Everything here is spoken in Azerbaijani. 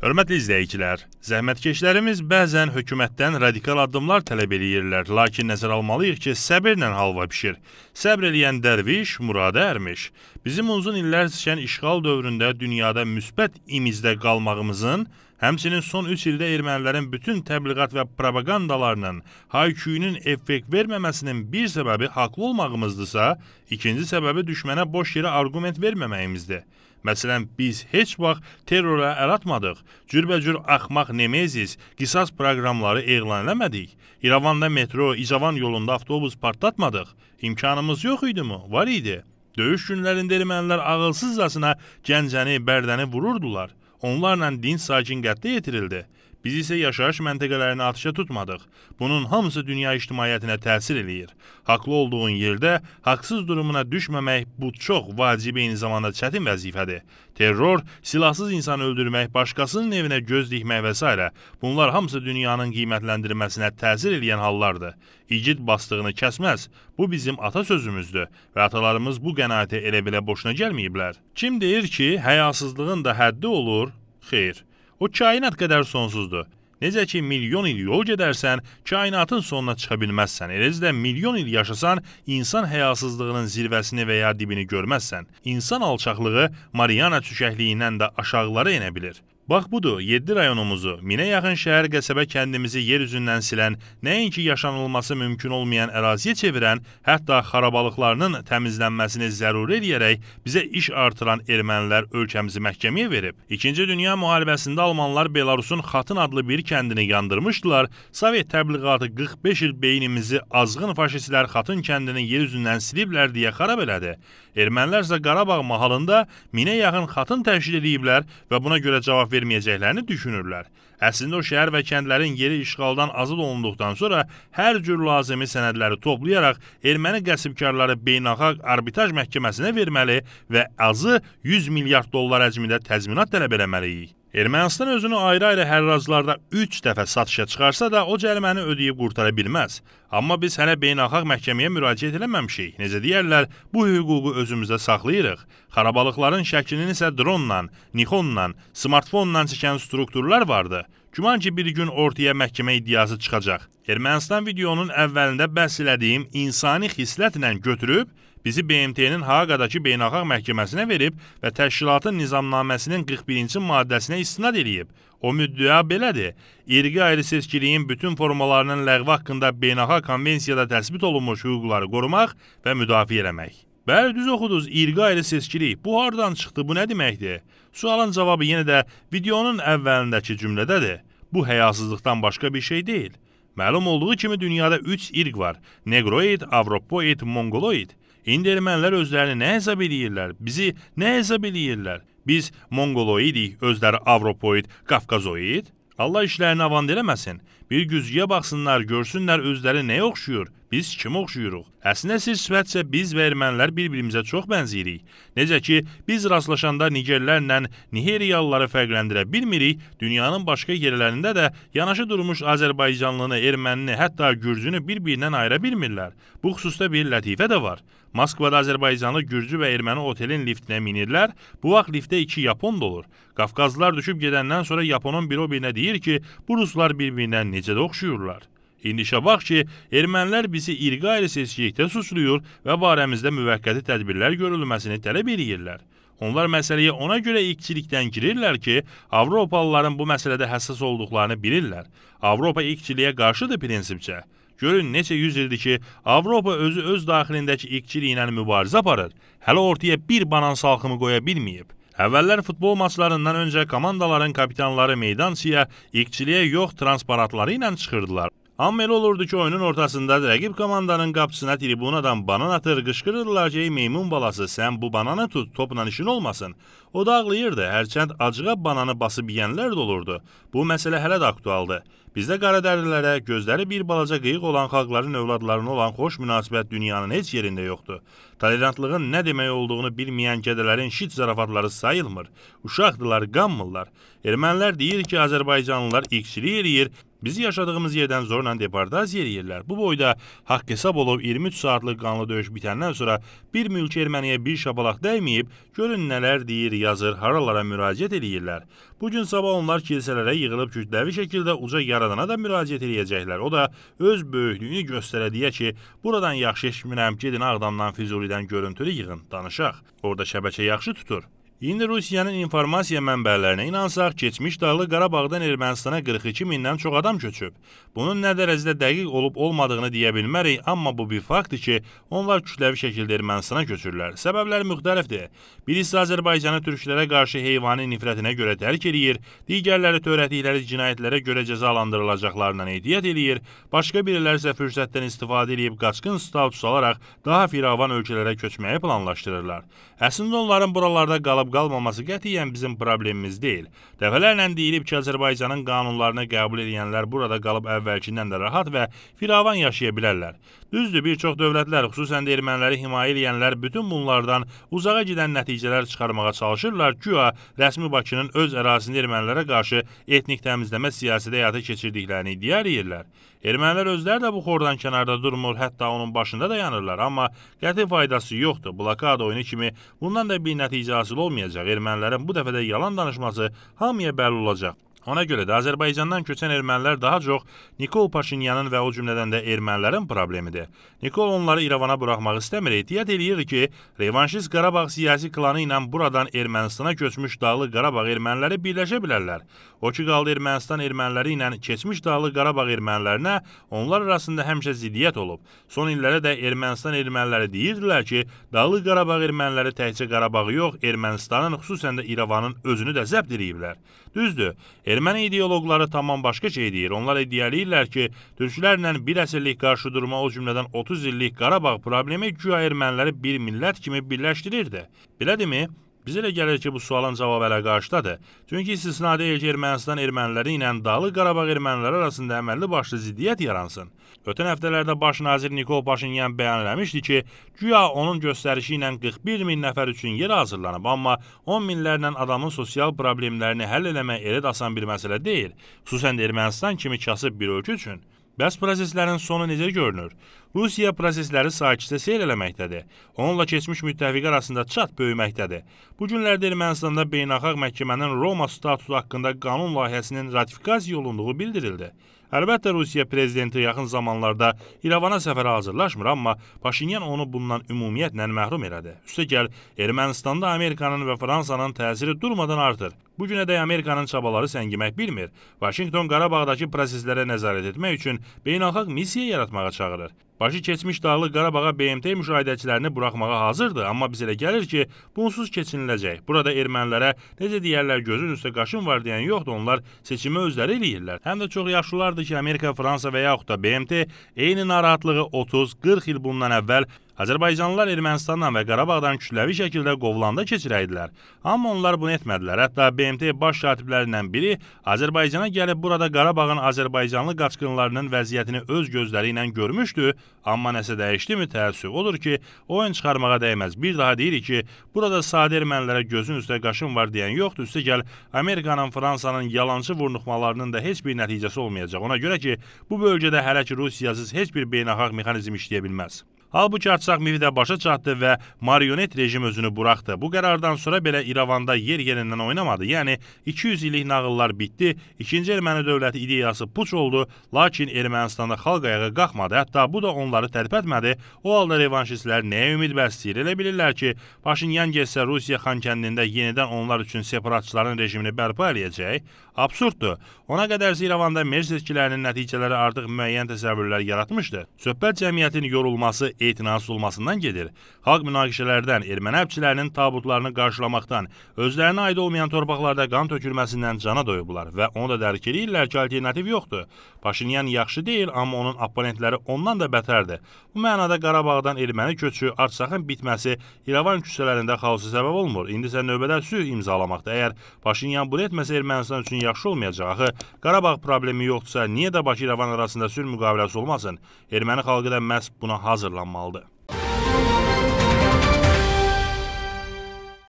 Hörmətli izləyicilər, zəhmətkeşlərimiz bəzən hökumətdən radikal addımlar tələb eləyirlər, lakin nəzərə almalıyıq ki, səbirlə halva bişir. Səbr eləyən dərviş murada ərmiş. Bizim uzun illər çəkən işğal dövründə dünyada müsbət imizdə qalmağımızın Həmçinin son 3 ildə ermənilərin bütün təbliğat və propagandalarının hayküyünün effekt verməməsinin bir səbəbi haqlı olmağımızdırsa, ikinci səbəbi düşmənə boş yerə arqument verməməyimizdir. Məsələn, biz heç vaxt terrora əl atmadıq. Cürbəcür axmaq Nemezis qisas proqramları elan eləmədik. İrəvanda metro, İcavan yolunda avtobus partlatmadıq. İmkanımız yox idimi? Var idi. Döyüş günlərində ermənilər ağılsızcasına Gəncəni, Bərdəni vururdular. Onlarla din sakin qətlə yetirildi. Biz isə yaşayış məntəqələrini atışa tutmadıq. Bunun hamısı dünya ictimaiyyətinə təsir eləyir. Haqlı olduğun yerdə haqsız durumuna düşməmək bu çox vacib eyni zamanda çətin vəzifədir. Terror, silahsız insanı öldürmək, başqasının evinə göz dikmək və s. Bunlar hamısı dünyanın qiymətləndirilməsinə təsir eləyən hallardır. İgid bastığını kəsməz. Bu bizim ata sözümüzdür və atalarımız bu qənaətə elə-belə boşuna gəlməyiblər. Kim deyir ki, həyasızlığın da həddi olur? Xeyr. O kainat qədər sonsuzdur. Necə ki milyon il yolc edərsən, kainatın sonuna çıxa bilməzsən. Eləcə də milyon il yaşasan, insan həyasızlığının zirvəsini və ya dibini görməzsən. İnsan alçaqlığı Mariana çökəkliyindən də aşağılara enə bilir. Bax budur, 7 rayonumuzu, minə yaxın şəhər qəsəbə kəndimizi yer üzündən silən, nəinki yaşanılması mümkün olmayan əraziyə çevirən, hətta xarabalıqlarının təmizlənməsini zəruri eləyərək bizə iş artıran ermənilər ölkəmizi məhkəməyə verib. 2-ci Dünya müharibəsində Almanlar Belarusun Xatın adlı bir kəndini yandırmışdılar. Sovet təbliğatı 45 il beynimizi azğın faşistlər Xatın kəndini yer üzündən siliblər deyə xarab elədi. Ermənilər isə Qarabağ mahalında minə yaxın Xatın təşkil ediblər və buna görə cavab verir verməyəcəklərini düşünürlər. Əslində o şəhər və kəndlərin yeri işğaldan azad olunduqdan sonra hər cür lazımi sənədləri toplayaraq erməni qəsbkarları beynəlxalq arbitraj məhkəməsinə verməli və azı 100 milyard dollar həcmində təzminat tələb eləməliyik. Ermənistan özünü ayrı-ayrı hərraclarda 3 dəfə satışa çıxarsa da o cəriməni ödəyib qurtara bilməz. Amma biz hələ beynəlxalq məhkəməyə müraciət eləməmişik. Necə deyərlər, bu hüququ özümüzdə saxlayırıq. Xarabalıqların şəklini isə dronla, nixonla, smartfonla çəkən strukturlar vardı. Güman ki, bir gün ortaya məhkəmə iddiası çıxacaq. Ermənistan videonun əvvəlində bəhs elədiyim insani xislətlə götürüb bizi BMT-nin Haqadakı Beynəlxalq Məhkəməsinə verib və təşkilatın nizamnaməsinin 41-ci maddəsinə istinad eləyib. O müddəa belədir. İrqi ayrı-seçkiliyin bütün formalarının ləğvi haqqında beynəlxalq konvensiyada təsbit olunmuş hüquqları qorumaq və müdafiə eləmək. Bəli, düz oxudunuz. İrqi ayrı-seçkilik bu hardan çıxdı? Bu nə deməkdir? Sualın cavabı yenə də videonun əvvəlindəki cümlədədir. Bu həyasızlıqdan başqa bir şey deyil. Məlum olduğu kimi dünyada 3 irq var. Negroid, Avropoid, Mongoloid. İndi ermənilər özlərini nə hesab eləyirlər? Bizi nə hesab eləyirlər? Biz mongoloidik, özləri avropoid, qafqazoid? Allah işlərini avan eləməsin. Bir güzgüyə baxsınlar, görsünlər özləri nəyə oxşuyur, biz kimə oxşuyuruq. Əslində sir sifətsə biz və ermənilər bir-birimizə çox bənziyirik. Necə ki, biz rastlaşanda Nigerlərlə Niheriyalıları fərqləndirə bilmirik, dünyanın başqa yerlərində də yanaşı durmuş Azərbaycanlını, ermənini, hətta gürcünü bir-birindən ayıra bilmirlər. Bu xüsusda bir lətifə də var. Moskvada Azərbaycanlı, Gürcü və erməni otelin liftinə minirlər. Bu vaxt liftdə iki yapon da olur. Qafqazlılar düşüb gedəndən sonra yaponun biri o birinə deyir ki, bu ruslar bir-birindən necə də oxşuyurlar. İndi işə bax ki, ermənilər bizi irqi ayrı seçkilikdə suçluyur və barəmizdə müvəqqəti tədbirlər görülməsini tələb eləyirlər. Onlar məsələyə ona görə iqçilikdən girirlər ki, Avropalıların bu məsələdə həssas olduqlarını bilirlər. Avropa iqçiliyə qarşıdır prinsipcə. Görün neçə yüz ildir ki, Avropa özü öz daxilindəki iqçiliyi ilə mübarizə aparır. Hələ ortaya bir banan salxımı qoya bilməyib. Əvvəllər futbol maçlarından öncə komandaların kapitanları meydançaya iqçiliyə yox transparentları ilə çıxırdılar. Amma elə olurdu ki, oyunun ortasında rəqib komandanın qapısına tribunadan banan atır, qışqırırdılar ki, ey meymun balası, sən bu bananı tut, topla işin olmasın. O da ağlayırdı, hərçənd acıqa bananı basıb yiyənlər də olurdu. Bu məsələ hələ də aktualdır. Bizdə qaradərlilərə, gözləri bir balaca qıyıq olan xalqların övladlarına olan xoş münasibət dünyanın heç yerində yoxdur. Tolerantlığın nə demək olduğunu bilməyən gədələrin şit zarafatları sayılmır. Uşaqdılar, qanmırlar. Ermənilər deyir ki, Azərbaycanlılar iqçilik eləyir, Bizi yaşadığımız yerdən zorla deportasiya eləyirlər. Bu boyda haqq hesab olub 23 saatlıq qanlı döyüş bitəndən sonra bir mülki erməniyə bir şapalaq dəyməyib, görün nələr deyir, yazır, haralara müraciət eləyirlər. Bu gün sabah onlar kilsələrə yığılıb kütləvi şəkildə uca yaradana da müraciət eləyəcəklər. O da öz böyüklüyünü göstərə deyə ki, buradan yaxşı eşitmirəm, gedin Ağdamdan, Füzulidən görüntülü yığın, danışaq. Orda şəbəkə yaxşı tutur. İndi Rusiyanın informasiya mənbələrinə inansaq, keçmiş Dağlıq Qarabağdan Ermənistana 42 mindən çox adam köçüb. Bunun nə dərəcədə dəqiq olub-olmadığını deyə bilmərik, amma bu bir faktdır ki, onlar kütləvi şəkildə Ermənistana köçürlər. Səbəblər müxtəlifdir. Birisi Azərbaycanı türklərə qarşı heyvani nifrətinə görə tərk eləyir, digərləri törətdikləri cinayətlərə görə cəzalandırılacaqlarından ehtiyat eləyir, başqa biriləri isə fürsətdən istifadə edib qaçqın statusu alaraq daha firavan ölkələrə köçməyi planlaşdırırlar. Əslində onların buralarda qalıb qalıb-qalmaması qətiyyən bizim problemimiz deyil. Dəfələrlə deyilib ki, Azərbaycanın qanunlarını qəbul edənlər burada qalıb əvvəlkindən də rahat və firavan yaşaya bilərlər. Düzdür, bir çox dövlətlər, xüsusən də erməniləri himayə edənlər bütün bunlardan uzağa gedən nəticələr çıxarmağa çalışırlar. Güya rəsmi Bakının öz ərazisində ermənilərə qarşı etnik təmizləmə siyasəti həyata keçirdiklərini iddia edirlər. Ermənilər özləri də bu xordan kənarda durmur, hətta onun başında dayanırlar, amma qəti faydası yoxdur. Blokada oyunu kimi bundan da bir nəticə hasil olmayacaq olmayacaq. Ermənilərin bu dəfə də yalan danışması hamıya bəlli olacaq. Ona görə də Azərbaycandan köçən ermənilər daha çox Nikol Paşinyanın və o cümlədən də ermənilərin problemidir. Nikol onları İrəvana buraxmaq istəmir, ehtiyat eləyir ki, revanşist Qarabağ siyasi klanı ilə buradan Ermənistana köçmüş Dağlıq Qarabağ erməniləri birləşə bilərlər. O ki qaldı Ermənistan erməniləri ilə keçmiş Dağlıq Qarabağ ermənilərinə onlar arasında həmişə ziddiyyət olub. Son illərə də Ermənistan erməniləri deyirdilər ki, Dağlıq Qarabağ erməniləri təkcə Qarabağı yox, Ermənistanın, xüsusən də İrəvanın özünü də zəbt ediblər. Düzdür, erməni ideoloqları tamam başqa şey deyir. Onlar iddia eləyirlər ki, türklərlə bir əsrlik qarşı durma, o cümlədən 30 illik Qarabağ problemi güya erməniləri bir millət kimi birləşdirirdi. Belədimi? Bizə elə gəlir ki, bu sualın cavabı hələ qarşıdadır. Çünki istisna deyil ki, Ermənistan erməniləri ilə Dağlıq Qarabağ erməniləri arasında əməlli başlı ziddiyyət yaransın. Ötən həftələrdə baş nazir Nikol Paşinyan bəyan eləmişdi ki, güya onun göstərişi ilə 41 min nəfər üçün yer hazırlanıb, amma 10 minlərlə adamın sosial problemlərini həll eləmək elə də asan bir məsələ deyil, xüsusən də Ermənistan kimi kasıb bir ölkə üçün. Bəs proseslərin sonu necə görünür? Rusiya prosesləri sakitcə seyr eləməkdədir. Onunla keçmiş müttəfiqi arasında çat böyüməkdədir. Bu günlərdə Ermənistanda beynəlxalq məhkəmənin Roma statusu haqqında qanun layihəsinin ratifikasiya olunduğu bildirildi. Əlbəttə Rusiya prezidenti yaxın zamanlarda İrəvana səfərə hazırlaşmır, amma Paşinyan onu bundan ümumiyyətlə məhrum elədi. Üstəgəl Ermənistanda Amerikanın və Fransanın təsiri durmadan artır. Bu günə də Amerikanın çabaları səngimək bilmir. Vaşinqton Qarabağdakı proseslərə nəzarət etmək üçün beynəlxalq missiya yaratmağa çağırır. Başı keçmiş Dağlıq Qarabağa BMT müşahidəçilərini buraxmağa hazırdır, amma biz elə gəlir ki, bunsuz keçiniləcək. Burada ermənilərə necə deyərlər, gözün üstə qaşın var deyən yoxdur, onlar seçimi özləri eləyirlər. Həm də çox yaxşılardır ki, Amerika, Fransa və yaxud da BMT eyni narahatlığı 30-40 il bundan əvvəl Azərbaycanlılar Ermənistandan və Qarabağdan kütləvi şəkildə qovlanda keçirəydilər. Amma onlar bunu etmədilər. Hətta BMT baş katiblərindən biri Azərbaycana gəlib burada Qarabağın Azərbaycanlı qaçqınlarının vəziyyətini öz gözləri ilə görmüşdü, amma nəsə dəyişdimi? Təəssüf odur ki, oyun çıxarmağa dəyməz. Bir daha deyirik ki, burada sadə ermənilərə gözün üstə qaşın var deyən yoxdur. Üstəgəl Amerikanın, Fransanın yalançı vurnuxmalarının da heç bir nəticəsi olmayacaq. Ona görə ki, bu bölgədə hələ ki Rusiyasız heç bir beynəlxalq mexanizm işləyə bilməz. Halbuki Artsaq Mivi də başa çatdı və marionet rejim özünü buraxdı. Bu qərardan sonra belə İrəvanda yer yerindən oynamadı. Yəni 200 illik nağıllar bitdi, ikinci erməni dövləti ideyası puç oldu, lakin Ermənistanda xalq ayağa qalxmadı. Hətta bu da onları tərpətmədi. O halda revanşistlər nəyə ümid bəsləyir? Elə bilirlər ki, Paşinyan getsə Rusiya xankəndində yenidən onlar üçün separatçıların rejimini bərpa eləyəcək. Absurddur. Ona qədər İrəvanda Merz etkilərinin nəticələri artıq müəyyən təsəvvürlər yaratmışdı. Söhbət cəmiyyətin yorulması etinasız olmasından gedir. Xalq münaqişələrdən, erməni həbçilərinin tabutlarını qarşılamaqdan, özlərinə aid olmayan torpaqlarda qan tökülməsindən cana doyublar və onu da dərk edirlər ki, alternativ yoxdur. Paşinyan yaxşı deyil, amma onun opponentləri ondan da bətərdir. Bu mənada Qarabağdan erməni köçü, Artsaxın bitməsi İrəvan küçələrində xaosa səbəb olmur. İndi isə növbədə sülh imzalamaqdır. Əgər Paşinyan bunu etməsə Ermənistan üçün yaxşı olmayacaq. Axı Qarabağ problemi yoxdursa, niyə də Bakı-İrəvan arasında sülh müqaviləsi olmasın? Erməni xalqı da məhz buna hazırlanmalıdır. алды.